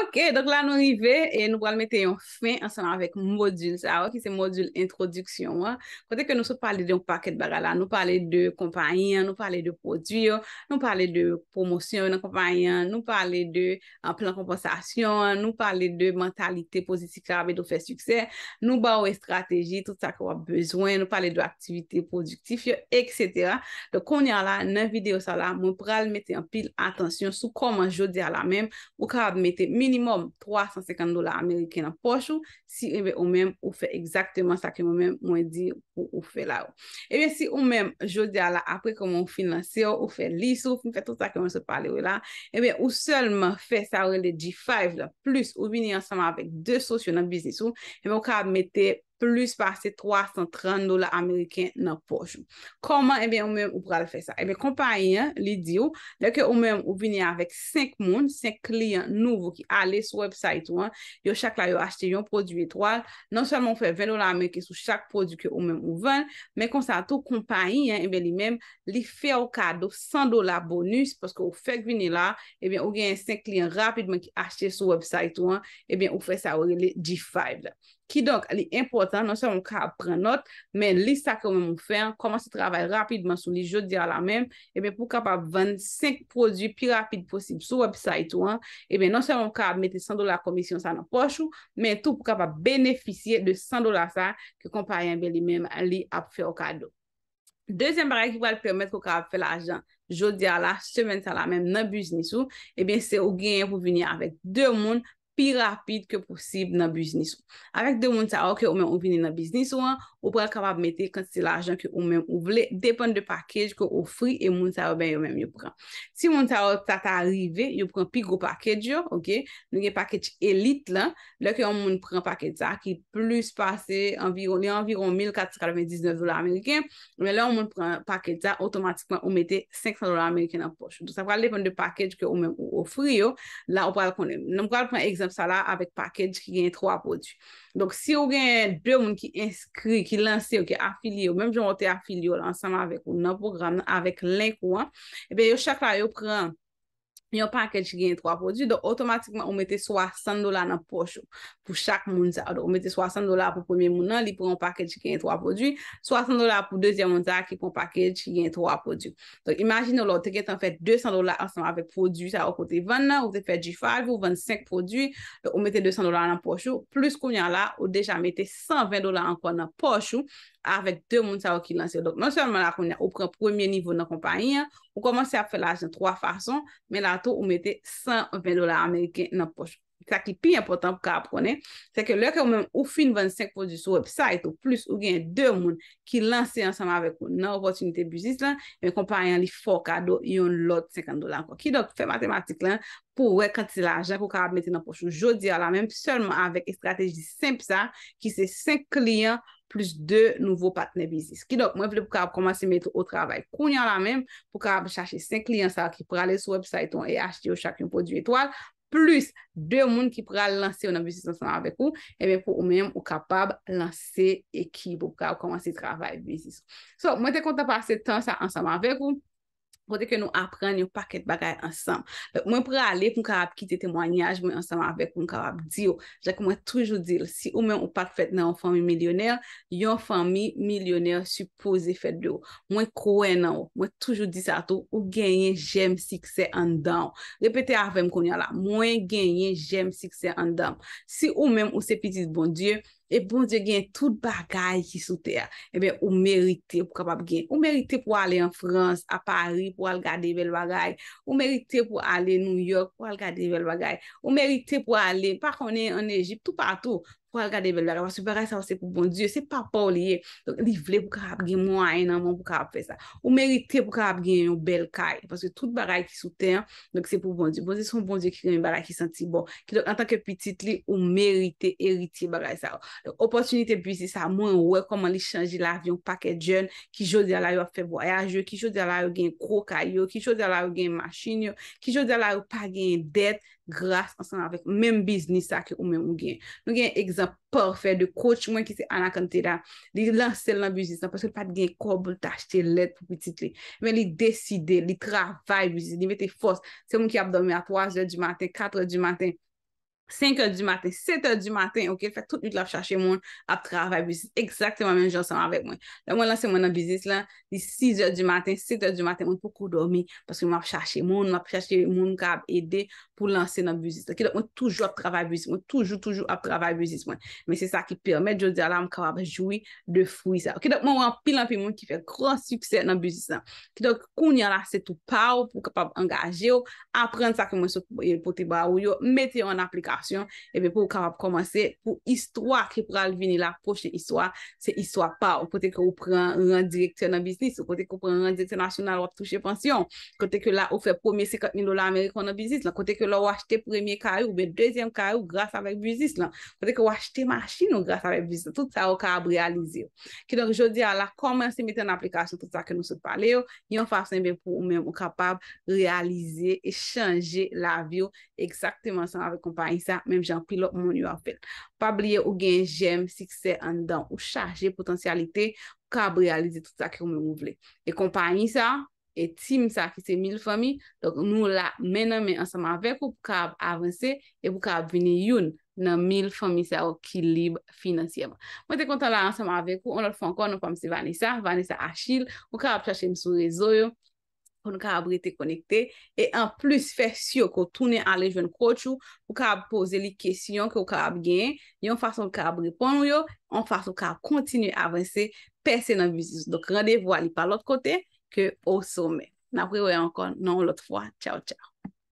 Ok, donk la nou rive e nou pral mette yon fwen ansan anvek modul sa. Ok, se modul introduksyon. Kote ke nou sou pali de yon paket bagala. Nou pali de kompanyan, nou pali de prodwyo, nou pali de promosyon yon kompanyan, nou pali de an plan kompansasyon, nou pali de mentalite pozitif la ve do fe sukse. Nou ba ou e strateji, tout sa kwa bezwen, nou pali de aktivite produktif, etc. Donk kon yon la, nan video sa la, moun pral mette yon pil atensyon sou koman jodi a la menm, moun karab mette mi minimum 350 dolar Ameriken an poch ou, si eh ou mèm ou fè exactement sa ke mèm mwen di pou ou fè la ou. E eh mèm si ou mèm jode a la apre koman ou finanse eh ou, ou fè liso, ou fè tout sa ke mwen se pale ou la, e mèm ou selman fè sa ou le G5 la plus ou bini ansama avèk de sosyo nan biznis ou, e mèm ou ka mète plus pa se 330 dolar Ameriken nan pojou. Koman e ben ou mèm ou pral fè sa? E ben kompanyen li diyo, lè ke ou mèm ou vini avèk 5 moun, 5 kliyen nouvo ki ale sou website ou an, yo chak la yo achte yon produ etroal, nan salman ou fè 20 dolar Ameriken sou chak produ ke ou mèm ou ven, men konsato kompanyen e eh ben li mèm li fè ou kado 100 dolar bonus paske ou fèk vini la, e eh ben ou gen 5 kliyen rapidmen ki achte sou website ou an, e ben ou fè sa ou re le G5 la. Ki donk, li impotant, non se moun ka ap pren not, men li sa kwen moun fen, koman se travay rapidman sou li jodi a la men, e ben pou ka pa ven 5 prodjou pi rapid posib sou website ou an, e ben non se moun ka ap mette 100 dolar komisyon sa nan pochou, men tou pou ka pa beneficye de 100 dolar sa, ke kompanyen be li men li ap fe okado. Dezyen baray ki pou al pwemet ko ka ap fe la ajan, jodi a la, semen sa la men nan bujni sou, e ben se ou genye pou veni avet 2 moun, pi rapide ke pwosib nan biznis ou. Awek de moun sa ou ke ou men oubine nan biznis ou an, ou pral kapab mette kont se la ajan ke ou men ouble, depen de pakej ke ou fri e moun sa ou ben yo men yo pran. Si moun sa ou ta ta arrive, yo pran pi gro pakej yo, nou gen pakej elit lan, lè ke yon moun pran pakej sa ki plus pase environ, yon environ 1499 dolar Ameriken, lè yon moun pran pakej sa, otomatikman ou mette 500 dolar Ameriken an poch. Do sa pral depen de pakej ke ou men ou fri yo, lè ou pral konen. Nou moun pral pran ap sa la avèk pakèdj ki gen tro ap odju. Donk si ou gen bel moun ki inskri, ki lansi ou, ki afili ou, mèm joun wote afili ou lansam avèk ou nan program nan avèk lèk ou an, e eh bè yo chak la yo pran yon pakej gen yon 3 prodjou, do otomatikman ou mette 600 dolar nan pochou, pou chak mounza, do ou mette 600 dolar pou premier mounan, li pou yon pakej gen yon 3 prodjou, 600 dolar pou deuxième mounza, ki pou yon pakej gen yon 3 prodjou. Don imagine ou lò, teke tan fè 200 dolar ansan avèk prodjou, sa ou kote 20 nan, ou te fè G5 ou 25 prodjou, ou mette 200 dolar nan pochou, plus kounyan la, ou deja mette 120 dolar ankon nan pochou, avèk 2 mounza ou ki lansè, don non seman la kounyan, ou pren premier nivou nan Ou komanse ap fè l'ajen 3 fason, men la tou ou mette 120 dolar Ameriken nan pochon. Sa ki pi important pou ka ap konen, se ke lè ke ou men ou fin 25 produs ou website ou plus, ou gen 2 moun ki lanse ansama avek ou nan oportunite bujist lan, men kompanyan li fokado yon lot 50 dolar. Ki do fè matematik lan pou wekantil ajan pou ka ap mette nan pochon. Jodi ala, menm seman avèk estrategi semp sa, ki se 5 kliyan, plus 2 nouvo patne bizis. Ki dok, mwen ple pou ka ap komanse mette ou travay kounyan la men, pou ka ap chache 5 liyan sa ki pou alè sou website ton e achete ou chakyon pou du etoal, plus 2 moun ki pou alè lansè ou nan bizis ansama avek ou, e eh men pou ou men ou kapab lansè ekib ou ka ap komanse travay bizis. So, mwen te konta pase tan sa ansama avek ou. kote ke nou apren yon paket bagay ansam. Mwen pre ale, mwen karab kit etemwanyaj, mwen ansam avek, mwen karab diyo, jak mwen toujou dil, si ou men ou pat fet nan ou fami milyonel, yon fami milyonel supose fet diyo. Mwen kowe nan ou, mwen toujou di sa to, ou genyen jem sikse andan. Repete avem konya la, mwen genyen jem sikse andan. Si ou men ou se pitit bondye, E bon, je gen tout bagay ki sou ter. E ben, ou merite pou kapap gen. Ou merite pou ale en France, a Paris, pou al gade vel bagay. Ou merite pou ale New York, pou al gade vel bagay. Ou merite pou ale, pa konen en Egypt, tout patou. pou al gade bel bagay, wase baray sa wase pou bon die, se pa pa ou liye, li vle pou ka ap gen mwen anman pou ka ap fe sa, ou merite pou ka ap gen yon bel kay, wase tout bagay ki souten, wase pou bon die, wase bon, son bon die ki gen yon bagay ki senti bon, ki lor an tanke pitit li, ou merite eriti bagay sa, opotunite pwisi sa, mwen wè koman li chanji la avyon paket jen, ki jodi alay yo febwaya jo, ki jodi alay yo gen kou kay yo, ki jodi alay yo gen masin yo, ki jodi alay yo pa gen det, gras ansan avèk, menm biznis sa pa fe de kouch mwen ki se anakante da li lansel nan bujistan paske pat gen kobol ta chete let pou pitit li men li deside, li travay bujistan, li mette fos se mwen ki abdome a 3 je di maten, 4 je di maten 5 hr di maten, 7 hr di maten, fèk tout lout la f chache moun ap travay buzis. Eksaktèman men, jò sèman avèk mwen. Mwen lanse mwen nan buzis lan, 6 hr di maten, 7 hr di maten, moun pou kou dormi pòske moun ap chache moun, moun ap chache moun kwa ap ede pou lanse nan buzis. Mwen toujou ap travay buzis, mwen toujou toujou ap travay buzis mwen. Mwen se sa ki pèrmèd jò di alam kwa ap joui de fwi sa. Mwen wè pilan pi moun ki fèk kran sukse nan buzis lan. Kou nyan la ebe pou kapap komanse pou istwa ki pral vini la poche iswa se iswa pa ou pote ke ou pran randirektyon nan bisnis ou pote ke ou pran randirektyon nasyonal wap touche pensyon kote ke la ou fe pome 50.000 do la Amerikon nan bisnis la, kote ke la ou achete premye kary ou be dezyen kary ou grasa avèk bisnis la, pote ke ou achete machin ou grasa avèk bisnis la, tout sa ou kapap realize ki lor jodi a la komanse meten aplikasyon tout sa ke nou sot pale yo yon farsen be pou ou mèm ou kapap realize e chanje la viyo eksakteman san avèk kompanise Mem jan pilot moun yo apel Pabliye ou gen jem, sikse andan Ou chaje potensyalite Ou kab realize tout sa ki ou moun mouvle E kompany sa, e tim sa ki se mil fami Donk nou la mename ansam avek Ou kab avanse E pou kab vini yon Nan mil fami sa o kilib finansyema Mwen te kontan la ansam avek Ou anlal fankon nou pwam se Vanessa Vanessa Achille Ou kab chache m sou rezo yo pou nou ka abrite konekte, e an plus fè syo kou tounen an le jwen kouchou, pou ka ap pose li kesyon ki ou ka ap gen, yon fason pou ka ap repon nou yo, an fason pou ka ap kontinu avanse, pesen an vizis. Dok randevo ali pa lot kote, ke ou somen. Napre wè ankon, nan ou lot fwa. Chow, chow.